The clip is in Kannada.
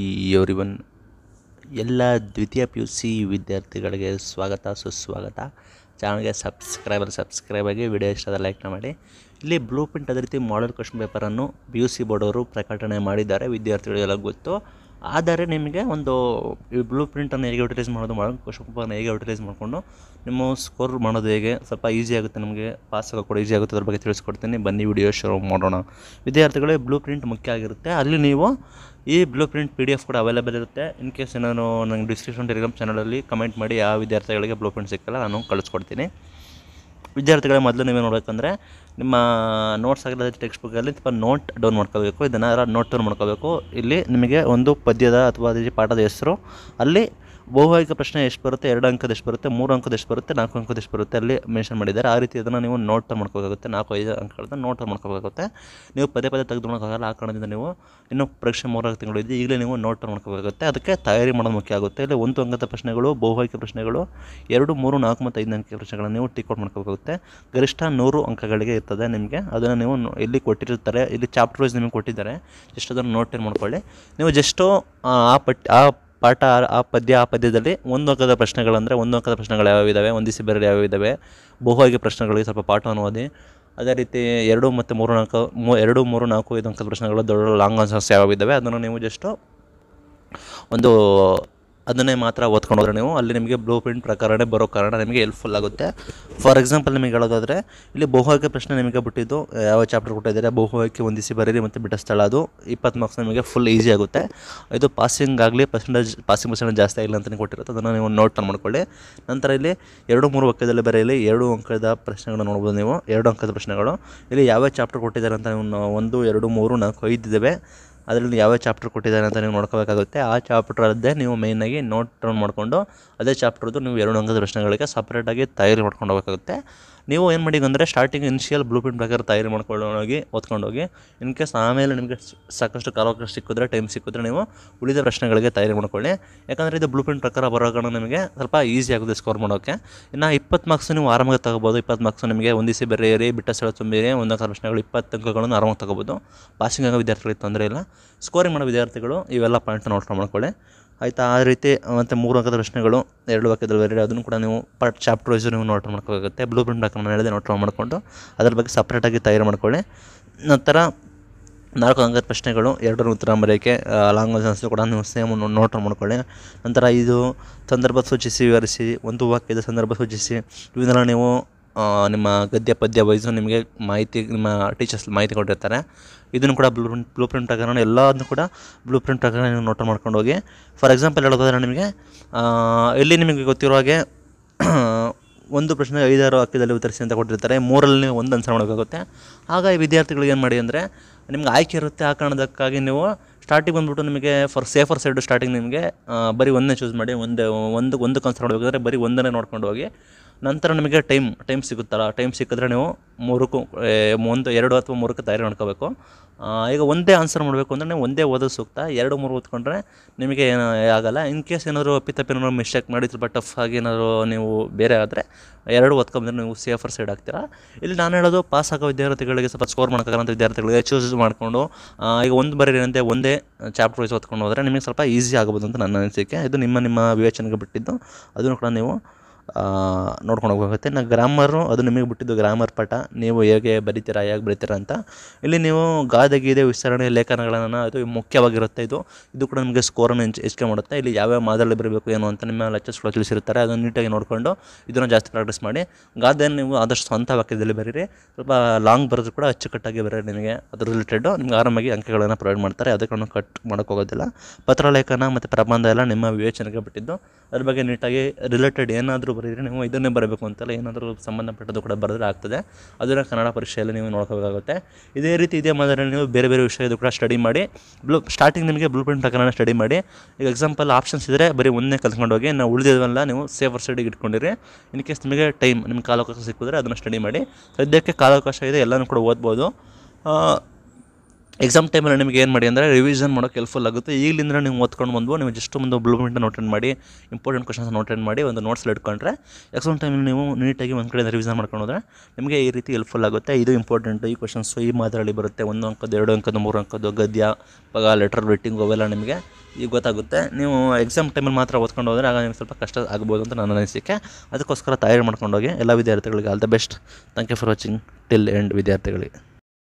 ಈ ಎವ್ರಿವನ್ ಎಲ್ಲ ದ್ವಿತೀಯ ಪಿ ಯು ಸಿ ವಿದ್ಯಾರ್ಥಿಗಳಿಗೆ ಸ್ವಾಗತ ಸುಸ್ವಾಗತ ಚಾನಲ್ಗೆ ಸಬ್ಸ್ಕ್ರೈಬರ್ ಸಬ್ಸ್ಕ್ರೈಬ್ ಆಗಿ ವಿಡಿಯೋ ಇಷ್ಟದ ಲೈಕ್ನ ಮಾಡಿ ಇಲ್ಲಿ ಬ್ಲೂ ಪ್ರಿಂಟ್ ಅದೇ ರೀತಿ ಮಾಡಲ್ ಕ್ವಶನ್ ಪೇಪರನ್ನು ಪಿ ಯು ಸಿ ಬೋರ್ಡ್ ಅವರು ಪ್ರಕಟಣೆ ಮಾಡಿದ್ದಾರೆ ವಿದ್ಯಾರ್ಥಿಗಳಿಗೆಲ್ಲ ಗೊತ್ತು ಆದರೆ ನಿಮಗೆ ಒಂದು ಈ ಬ್ಲೂ ಪ್ರಿಂಟನ್ನು ಹೇಗೆ ಯುಟಿಲೈಸ್ ಮಾಡೋದು ಮಾಡಲ್ ಕ್ವಶನ್ ಪೇಪರ್ನ ಹೇಗೆ ಯುಟಿಲೈಸ್ ಮಾಡಿಕೊಂಡು ನಿಮ್ಮ ಸ್ಕೋರ್ ಮಾಡೋದು ಹೇಗೆ ಸ್ವಲ್ಪ ಈಸಿ ಆಗುತ್ತೆ ನಮಗೆ ಪಾಸ್ ಆಗೋ ಕೂಡ ಈಸಿ ಆಗುತ್ತೆ ಅದ್ರ ಬಗ್ಗೆ ತಿಳಿಸ್ಕೊಡ್ತೀನಿ ಬನ್ನಿ ವಿಡಿಯೋ ಶುರು ಮಾಡೋಣ ವಿದ್ಯಾರ್ಥಿಗಳೇ ಬ್ಲೂ ಪ್ರಿಂಟ್ ಮುಖ್ಯ ಆಗಿರುತ್ತೆ ಅಲ್ಲಿ ನೀವು ಈ blue print P D F ಕೂಡ ಅವೈಲೇಬಲ್ ಇರುತ್ತೆ ಇನ್ ಕೇಸ್ ನಾನು ನಂಗೆ ಡಿಸ್ಕ್ರಿಪ್ಷನ್ ಟೆಲಿಗ್ರಾಮ್ ಚಾನಲಲ್ಲಿ ಕಮೆಂಟ್ ಮಾಡಿ ಯಾವ ವಿದ್ಯಾರ್ಥಿಗಳಿಗೆ ಬ್ಲೂ ಪ್ರಿಂಟ್ ಸಿಕ್ಕಲ್ಲ ನಾನು ಕಳಿಸ್ಕೊಡ್ತೀನಿ ವಿದ್ಯಾರ್ಥಿಗಳ ಮೊದಲು ನೀವೇ ನೋಡಬೇಕಂದ್ರೆ ನಿಮ್ಮ ನೋಟ್ಸ್ ಆಗಿರೋದು ಟೆಕ್ಸ್ಟ್ ಬುಕ್ಕಲ್ಲಿ ಸ್ವಲ್ಪ ನೋಟ್ ಡೌನ್ ಮಾಡ್ಕೋಬೇಕು ಇದನ್ನು ನೋಟ್ ಡೌನ್ ಮಾಡ್ಕೋಬೇಕು ಇಲ್ಲಿ ನಿಮಗೆ ಒಂದು ಪದ್ಯದ ಅಥವಾ ಪಾಠದ ಹೆಸರು ಅಲ್ಲಿ ಬಹುವಾಯಿಕ ಪ್ರಶ್ನೆ ಎಷ್ಟು ಬರುತ್ತೆ ಎರಡು ಅಂಕದ ಎಷ್ಟು ಬರುತ್ತೆ ಮೂರು ಅಂಕದ ಎಷ್ಟು ಬರುತ್ತೆ ನಾಲ್ಕು ಅಂಕದ ಎಷ್ಟು ಬರುತ್ತೆ ಅಲ್ಲಿ ಮೆನ್ಷನ್ ಮಾಡಿದ್ದಾರೆ ಆ ರೀತಿ ಅದನ್ನು ನೀವು ನೋಟ್ ಮಾಡ್ಕೋಬೇಕಾಗುತ್ತೆ ನಾಲ್ಕು ಐದು ಅಂಕಗಳನ್ನ ನೋಟ್ ಮಾಡ್ಕೋಬೇಕಾಗುತ್ತೆ ನೀವು ಪದೇ ಪದೇ ತೆಗೆದುಕೊಳ್ಳೋಕ್ಕಾಗಲ್ಲ ಆ ಕಾರಣದಿಂದ ನೀವು ಇನ್ನೂ ಪರೀಕ್ಷೆ ತಿಂಗಳು ತಿಂಗಳಿದ್ದು ಈಗಲೇ ನೀವು ನೋಟ್ ಮಾಡ್ಕೋಬೇಕಾಗುತ್ತೆ ಅದಕ್ಕೆ ತಯಾರಿ ಮಾಡೋದು ಮುಖ್ಯ ಆಗುತ್ತೆ ಇಲ್ಲಿ ಒಂದು ಅಂಕದ ಪ್ರಶ್ನೆಗಳು ಬಹುವಾಯಿಕ ಪ್ರಶ್ನೆಗಳು ಎರಡು ಮೂರು ನಾಲ್ಕು ಮತ್ತು ಐದು ಅಂಕದ ಪ್ರಶ್ನೆಗಳನ್ನು ನೀವು ಟಿಕ್ ಮಾಡ್ಕೋಬೇಕಾಗುತ್ತೆ ಗರಿಷ್ಠ ನೂರು ಅಂಕಗಳಿಗೆ ಇರ್ತದೆ ನಿಮಗೆ ಅದನ್ನು ನೀವು ಇಲ್ಲಿ ಕೊಟ್ಟಿರ್ತಾರೆ ಇಲ್ಲಿ ಚಾಪ್ಟರ್ ವೈಸ್ ನಿಮಗೆ ಕೊಟ್ಟಿದ್ದಾರೆ ಜಸ್ಟ್ ಅದನ್ನು ನೋಟ್ ಮಾಡ್ಕೊಳ್ಳಿ ನೀವು ಜಸ್ಟು ಆ ಪಟ್ಟಿ ಆ ಪಾಠ ಆ ಪದ್ಯ ಆ ಪದ್ಯದಲ್ಲಿ ಒಂದು ಅಂಕದ ಪ್ರಶ್ನೆಗಳಂದರೆ ಒಂದು ಅಂಕದ ಪ್ರಶ್ನೆಗಳು ಯಾವ್ಯಾವಿದ್ದಾವೆ ಒಂದಿಸಿ ಬೇರೆ ಯಾವ್ಯಾವಿದ್ದಾವೆ ಬಹುವಾಗಿ ಪ್ರಶ್ನೆಗಳಿಗೆ ಸ್ವಲ್ಪ ಪಾಠವನ್ನು ಓದಿ ಅದೇ ರೀತಿ ಎರಡು ಮತ್ತು ಮೂರು ನಾಲ್ಕು ಮೂ ಎರಡು ಮೂರು ನಾಲ್ಕು ಐದು ಅಂಕದ ಪ್ರಶ್ನೆಗಳು ದೊಡ್ಡ ಲಾಂಗ್ ಆನ್ಸರ್ಸ್ ಯಾವ್ಯಾವಿದ್ದಾವೆ ಅದನ್ನು ನೀವು ಜಸ್ಟು ಒಂದು ಅದನ್ನೇ ಮಾತ್ರ ಓದ್ಕೊಂಡು ಹೋದ್ರೆ ನೀವು ಅಲ್ಲಿ ನಿಮಗೆ ಬ್ಲೂ ಪ್ರಿಂಟ್ ಪ್ರಕಾರನೇ ಬರೋ ಕಾರಣ ನಿಮಗೆ ಹೆಲ್ಪ್ಫುಲ್ ಆಗುತ್ತೆ ಫಾರ್ ಎಕ್ಸಾಂಪಲ್ ನಿಮಗೆ ಹೇಳೋದಾದರೆ ಇಲ್ಲಿ ಬಹುವಾಕ್ಯ ಪ್ರಶ್ನೆ ನಿಮಗೆ ಬಿಟ್ಟಿದ್ದು ಯಾವ ಚಾಪ್ಟರ್ ಕೊಟ್ಟಿದ್ದಾರೆ ಬಹುವಾಕ್ಯ ಹೊಂದಿಸಿ ಬರೀರಿ ಮತ್ತು ಬಿಟ್ಟ ಸ್ಥಳ ಅದು ಇಪ್ಪತ್ತು ಮಾರ್ಕ್ಸ್ ನಿಮಗೆ ಫುಲ್ ಈಸಿ ಆಗುತ್ತೆ ಇದು ಪಾಸಿಂಗ್ ಆಗಲಿ ಪರ್ಸೆಂಟೇಜ್ ಪಾಸಿಂಗ್ ಪರ್ಸೆಂಟೇಜ್ ಜಾಸ್ತಿ ಆಗಿಲ್ಲ ಅಂತಲೇ ಕೊಟ್ಟಿರುತ್ತೆ ಅದನ್ನು ನೀವು ನೋಟ್ ಮಾಡ್ಕೊಳ್ಳಿ ನಂತರ ಇಲ್ಲಿ ಎರಡು ಮೂರು ವಾಕ್ಯದಲ್ಲಿ ಬರೆಯಲಿ ಎರಡು ಅಂಕದ ಪ್ರಶ್ನೆಗಳನ್ನ ನೋಡ್ಬೋದು ನೀವು ಎರಡು ಅಂಕದ ಪ್ರಶ್ನೆಗಳು ಇಲ್ಲಿ ಯಾವ ಚಾಪ್ಟರ್ ಕೊಟ್ಟಿದ್ದಾರೆ ಅಂತ ನೀವು ಒಂದು ಎರಡು ಮೂರು ನಾಲ್ಕು ಐದಿದ್ದಾವೆ ಅದರಲ್ಲಿ ಯಾವ ಚಾಪ್ಟರ್ ಕೊಟ್ಟಿದ್ದಾರೆ ಅಂತ ನೀವು ನೋಡ್ಕೋಬೇಕಾಗುತ್ತೆ ಆ ಚಾಪ್ಟ್ರದ್ದೇ ನೀವು ಮೇಯ್ನಾಗಿ ನೋಟ್ ಡೌನ್ ಮಾಡಿಕೊಂಡು ಅದೇ ಚಾಪ್ಟ್ರದ್ದು ನೀವು ಎರಡು ಅಂಗದ ಪ್ರಶ್ನೆಗಳಿಗೆ ಸಪ್ರೇಟಾಗಿ ತಯಾರಿ ಮಾಡ್ಕೊಂಡು ಹೋಗಬೇಕಾಗುತ್ತೆ ನೀವು ಏನು ಮಾಡಿ ಅಂದರೆ ಸ್ಟಾರ್ಟಿಂಗ್ ಇನಿಷಿಯಲ್ ಬ್ಲೂ ಪ್ರಿಂಟ್ ಪ್ರಕಾರ ತಯಾರಿ ಮಾಡ್ಕೊಂಡೋಗಿ ಹೋಗಿ ಇನ್ ಕೇಸ್ ಆಮೇಲೆ ನಿಮಗೆ ಸಾಕಷ್ಟು ಕಾಲಾವಕಾಶ ಸಿಕ್ಕಿದ್ರೆ ಟೈಮ್ ಸಿಕ್ಕಿದ್ರೆ ನೀವು ಉಳಿದ ಪ್ರಶ್ನೆಗಳಿಗೆ ತಯಾರಿ ಮಾಡ್ಕೊಳ್ಳಿ ಯಾಕಂದರೆ ಇದು ಬ್ಲೂ ಪ್ರಿಂಟ್ ಪ್ರಕಾರ ಬರೋಕೆ ನಿಮಗೆ ಸ್ವಲ್ಪ ಈಸಿ ಆಗುತ್ತೆ ಸ್ಕೋರ್ ಮಾಡೋಕ್ಕೆ ಇನ್ನು ಇಪ್ಪತ್ತು ಮಾರ್ಕ್ಸ್ ನೀವು ಆರಾಮಾಗಿ ತಗೋಬೋದು ಇಪ್ಪತ್ತು ಮಾರ್ಕ್ಸ್ ನಿಮಗೆ ಒಂದಿಸಿ ಬೇರೆ ಏರಿ ಬಿಟ್ಟ ಸ್ಥಳ ತುಂಬಿರಿ ಒಂದೊಂದು ಪ್ರಶ್ನೆಗಳು ಇಪ್ಪತ್ತು ಅಂಕಗಳನ್ನು ಆರಾಮಾಗಿ ತಗೋಬೋದು ಪಾಸಿಂಗ್ ಆಗೋ ವಿದ್ಯಾರ್ಥಿಗಳಿಗೆ ತೊಂದರೆ ಇಲ್ಲ ಸ್ಕೋರಿಂಗ್ ಮಾಡೋ ವಿದ್ಯಾರ್ಥಿಗಳು ಇವೆಲ್ಲ ಪಾಯಿಂಟ್ ನೋಟ್ ಮಾಡ್ಕೊಳ್ಳಿ ಆಯಿತಾ ಆ ರೀತಿ ಮತ್ತು ಮೂರು ಅಂಕದ ಪ್ರಶ್ನೆಗಳು ಎರಡು ವಾಕ್ಯದಲ್ಲಿ ಬೇರೆ ಅದನ್ನು ಕೂಡ ನೀವು ಪಾರ್ಟ್ ಚಾಪ್ಟರ್ ವೈಸು ನೀವು ನೋಟ್ ಮಾಡ್ಕೋಬೇಕಾಗುತ್ತೆ ಬ್ಲೂ ಪ್ರಿಂಟ್ ಹಾಕಿ ಹೇಳಿದೆ ನೋಟ್ ಮಾಡಿಕೊಂಡು ಅದ್ರ ಬಗ್ಗೆ ಸಪ್ರೇಟಾಗಿ ತಯಾರು ಮಾಡ್ಕೊಳ್ಳಿ ನಂತರ ನಾಲ್ಕು ಅಂಕದ ಪ್ರಶ್ನೆಗಳು ಎರಡರ ಉತ್ತರ ಬರೆಯೋಕ್ಕೆ ಲಾಂಗ್ ಆನ್ಸರ್ ಕೂಡ ನೀವು ಸೇಮ್ ನೋಟ್ ಮಾಡ್ಕೊಳ್ಳಿ ನಂತರ ಇದು ಸಂದರ್ಭ ಸೂಚಿಸಿ ವಿವರಿಸಿ ಒಂದು ವಾಕ್ಯದ ಸಂದರ್ಭ ಸೂಚಿಸಿ ಇವನ್ನೆಲ್ಲ ನೀವು ನಿಮ್ಮ ಗದ್ಯ ಪದ್ಯ ವೈಸು ನಿಮಗೆ ಮಾಹಿತಿ ನಿಮ್ಮ ಟೀಚರ್ಸ್ ಮಾಹಿತಿ ಕೊಟ್ಟಿರ್ತಾರೆ ಇದನ್ನು ಕೂಡ ಬ್ಲೂ ಪ್ರಿಂಟ್ ಬ್ಲೂ ಪ್ರಿಂಟ್ ಪ್ರಕಾರ ಎಲ್ಲದನ್ನು ಕೂಡ ಬ್ಲೂ ಪ್ರಿಂಟ್ ಪ್ರಕಾರ ನೀವು ನೋಟ್ ಮಾಡ್ಕೊಂಡು ಹೋಗಿ ಫಾರ್ ಎಕ್ಸಾಂಪಲ್ ಹೇಳೋದಾದ್ರೆ ನಿಮಗೆ ಇಲ್ಲಿ ನಿಮಗೆ ಗೊತ್ತಿರೋ ಹಾಗೆ ಒಂದು ಪ್ರಶ್ನೆ ಐದಾರು ಅಕ್ಕದಲ್ಲಿ ಉತ್ತರಿಸಿ ಅಂತ ಕೊಟ್ಟಿರ್ತಾರೆ ಮೂರಲ್ಲಿ ನೀವು ಒಂದು ಆನ್ಸರ್ ಮಾಡಬೇಕಾಗುತ್ತೆ ಆಗ ಈ ವಿದ್ಯಾರ್ಥಿಗಳಿಗೆ ಏನು ಮಾಡಿ ಅಂದರೆ ನಿಮ್ಗೆ ಆಯ್ಕೆ ಇರುತ್ತೆ ಆ ಕಾರಣದಕ್ಕಾಗಿ ನೀವು ಸ್ಟಾರ್ಟಿಂಗ್ ಬಂದುಬಿಟ್ಟು ನಿಮಗೆ ಫಾರ್ ಸೇಫರ್ ಸೈಡು ಸ್ಟಾರ್ಟಿಂಗ್ ನಿಮಗೆ ಬರೀ ಒಂದನ್ನೇ ಚೂಸ್ ಮಾಡಿ ಒಂದು ಒಂದು ಒಂದು ಕನ್ಸರ್ ಮಾಡಬೇಕಾದ್ರೆ ಬರೀ ಒಂದನ್ನೇ ನೋಡ್ಕೊಂಡು ಹೋಗಿ ನಂತರ ನಿಮಗೆ ಟೈಮ್ ಟೈಮ್ ಸಿಗುತ್ತಲ್ಲ ಟೈಮ್ ಸಿಕ್ಕಿದ್ರೆ ನೀವು ಮೂರಕ್ಕೂ ಒಂದು ಎರಡು ಅಥವಾ ಮೂರಕ್ಕೆ ತಯಾರಿ ಮಾಡ್ಕೋಬೇಕು ಈಗ ಒಂದೇ ಆನ್ಸರ್ ಮಾಡಬೇಕು ಅಂದರೆ ನೀವು ಒಂದೇ ಓದೋದು ಸೂಕ್ತ ಎರಡು ಮೂರು ಓದ್ಕೊಂಡ್ರೆ ನಿಮಗೆ ಏನು ಆಗಲ್ಲ ಇನ್ ಕೇಸ್ ಏನಾದರೂ ಏನಾದರೂ ಮಿಸ್ಟೇಕ್ ಮಾಡಿ ಬಟ್ ಟಫ್ ಆಗಿ ಏನಾದರೂ ನೀವು ಬೇರೆ ಆದರೆ ಎರಡು ಓದ್ಕೊಂಬಂದ್ರೆ ನೀವು ಸೇಫರ್ ಸೈಡ್ ಆಗ್ತೀರಾ ಇಲ್ಲಿ ನಾನು ಹೇಳೋದು ಪಾಸ್ ಆಗೋ ವಿದ್ಯಾರ್ಥಿಗಳಿಗೆ ಸ್ವಲ್ಪ ಸ್ಕೋರ್ ಮಾಡ್ಕೋಂಥ ವಿದ್ಯಾರ್ಥಿಗಳಿಗೆ ಚೂಸ್ ಮಾಡಿಕೊಂಡು ಈಗ ಒಂದು ಬರೀರಂತೆ ಒಂದೇ ಚಾಪ್ಟರ್ ವೈಸ್ ಓದ್ಕೊಂಡು ಹೋದರೆ ನಿಮಗೆ ಸ್ವಲ್ಪ ಈಸಿ ಆಗ್ಬೋದು ಅಂತ ನನ್ನ ಅನಿಸಿಕೆ ಇದು ನಿಮ್ಮ ನಿಮ್ಮ ವಿವೇಚನೆಗೆ ಬಿಟ್ಟಿದ್ದು ಅದನ್ನು ಕೂಡ ನೀವು ನೋಡ್ಕೊಂಡು ಹೋಗುತ್ತೆ ನಾ ಗ್ರಾಮರು ಅದು ನಿಮಗೆ ಬಿಟ್ಟಿದ್ದು ಗ್ರಾಮರ್ ಪಾಠ ನೀವು ಹೇಗೆ ಬರೀತೀರಾ ಹೇಗೆ ಬರೀತೀರಾ ಅಂತ ಇಲ್ಲಿ ನೀವು ಗಾದೆ ಗೀದೆ ವಿಸ್ತರಣೆ ಲೇಖನಗಳನ್ನು ಅದು ಮುಖ್ಯವಾಗಿರುತ್ತೆ ಇದು ಇದು ಕೂಡ ನಿಮಗೆ ಸ್ಕೋರನ್ನು ಹೆಚ್ಚು ಹೆಚ್ಚಿಗೆ ಮಾಡುತ್ತೆ ಇಲ್ಲಿ ಯಾವ್ಯಾವ ಮಾದರಿ ಬರಬೇಕು ಏನು ಅಂತ ನಿಮ್ಮ ಲೆಕ್ಚರ್ಸ್ಗಳು ತಿಳಿಸಿರ್ತಾರೆ ಅದನ್ನು ನೀಟಾಗಿ ನೋಡಿಕೊಂಡು ಇದನ್ನು ಜಾಸ್ತಿ ಪ್ರಾಕ್ಟೀಸ್ ಮಾಡಿ ಗಾದೆಯನ್ನು ನೀವು ಆದಷ್ಟು ಸ್ವಂತ ವಾಕ್ಯದಲ್ಲಿ ಬರೀರಿ ಸ್ವಲ್ಪ ಲಾಂಗ್ ಬರೋದು ಕೂಡ ಅಚ್ಚುಕಟ್ಟಾಗಿ ಬರೀರಿ ನಿಮಗೆ ಅದ್ರ ರಿಲೇಟೆಡ್ ನಿಮ್ಗೆ ಆರಾಮಾಗಿ ಅಂಕಗಳನ್ನು ಪ್ರೊವೈಡ್ ಮಾಡ್ತಾರೆ ಅದಕ್ಕೂ ಕಟ್ ಮಾಡೋಕ್ಕೋಗೋದಿಲ್ಲ ಪತ್ರಲೇಖನ ಮತ್ತು ಪ್ರಬಂಧ ಎಲ್ಲ ನಿಮ್ಮ ವಿವೇಚನೆಗೆ ಬಿಟ್ಟಿದ್ದು ಅದ್ರ ಬಗ್ಗೆ ನೀಟಾಗಿ ರಿಲೇಟೆಡ್ ಏನಾದರೂ ಬರೀರಿ ನೀವು ಇದನ್ನೇ ಬರಬೇಕು ಅಂತೆಲ್ಲ ಏನಾದರೂ ಸಂಬಂಧಪಟ್ಟದ್ದು ಕೂಡ ಬರೆದ್ರೆ ಆಗ್ತದೆ ಅದನ್ನು ಕನ್ನಡ ಪರೀಕ್ಷೆಯಲ್ಲಿ ನೀವು ನೋಡ್ಕೋಬೇಕಾಗುತ್ತೆ ಇದೇ ರೀತಿ ಇದೇ ಮಾದರಿಯಲ್ಲಿ ನೀವು ಬೇರೆ ಬೇರೆ ವಿಷಯದ ಕೂಡ ಸ್ಟಡಿ ಮಾಡಿ ಬ್ಲೂ ಸ್ಟಾರ್ಟಿಂಗ್ ನಿಮಗೆ ಬ್ಲೂ ಪ್ರಿಂಟ್ ಪ್ರಕಾರನ ಸ್ಟಡಿ ಮಾಡಿ ಈಗ ಎಕ್ಸಾಂಪಲ್ ಆಪ್ಷನ್ಸ್ ಇದ್ದರೆ ಬರೀ ಒಂದನೇ ಕಲ್ತ್ಕೊಂಡೋಗಿ ಹೋಗಿ ನಾವು ಉಳಿದಿದ್ವಲ್ಲ ನೀವು ಸೇಫರ್ ಸ್ಟಡಿಗೆ ಇಟ್ಕೊಂಡಿರಿ ಇನ್ ಕೇಸ್ ನಿಮಗೆ ಟೈಮ್ ನಿಮ್ಗೆ ಕಾಲಾವಕಾಶ ಸಿಕ್ಕಿದ್ರೆ ಅದನ್ನು ಸ್ಟಡಿ ಮಾಡಿ ಸದ್ಯಕ್ಕೆ ಕಾಲಾವಕಾಶ ಇದೆ ಎಲ್ಲನೂ ಕೂಡ ಓದ್ಬೋದು ಎಕ್ಸಾಮ್ ಟೈಮಲ್ಲಿ ನಿಮಗೆ ಏನು ಮಾಡಿ ಅಂದರೆ ರಿವಿಷನ್ ಮಾಡೋಕ್ಕೆ ಹೆಲ್ಪ್ಫುಲ್ ಆಗುತ್ತೆ ಈಗಲಿಂದ ನೀವು ಓದ್ಕೊಂಡು ಬಂದು ನೀವು ಜಸ್ಟ್ ಒಂದು ಬ್ಲೂ ಪ್ರಿಂಟ್ ನೋಟೆಂಡ್ ಮಾಡಿ ಇಂಪಾರ್ಟೆಂಟ್ ಕ್ವಶನ್ಸ್ ನೋಟೆಂಡ್ ಮಾಡಿ ಒಂದು ನೋಟ್ಸ್ ಇಟ್ಕೊಂಡ್ರೆ ಎಕ್ಸಾಮ್ ಟೈಮಲ್ಲಿ ನೀವು ನೀಟಾಗಿ ಒಂದು ಕಡೆ ರಿವಿಷನ್ ಮಾಡ್ಕೊಂಡು ಹೋದ್ರೆ ನಿಮಗೆ ಈ ರೀತಿ ಹೆಲ್ಪ್ಫುಲ್ ಆಗುತ್ತೆ ಇದು ಇಂಪಾರ್ಟೆಂಟ್ ಈ ಕ್ವಶನ್ಸು ಈ ಮಾದರಿ ಬರುತ್ತೆ ಒಂದು ಅಂಕದ ಎರಡು ಅಂಕದ ಮೂರು ಅಂಕದ ಗದ್ಯ ಪಗ ಲೆಟರ್ ರೇಟಿಂಗ್ ಅವೆಲ್ಲ ನಿಮಗೆ ಈಗ ಗೊತ್ತಾಗುತ್ತೆ ನೀವು ಎಕ್ಸಾಮ್ ಟೈಮಲ್ಲಿ ಮಾತ್ರ ಓದ್ಕೊಂಡು ಹೋದರೆ ಆಗ ನಿಮಗೆ ಸ್ವಲ್ಪ ಕಷ್ಟ ಆಗ್ಬೋದು ಅಂತ ನನ್ನ ಅನಿಸಿಕೆ ಅದಕ್ಕೋಸ್ಕರ ತಯಾರಿ ಮಾಡ್ಕೊಂಡೋಗಿ ಎಲ್ಲ ವಿದ್ಯಾರ್ಥಿಗಳಿಗೆ all the best thank you for watching till end ವಿದ್ಯಾರ್ಥಿಗಳಿಗೆ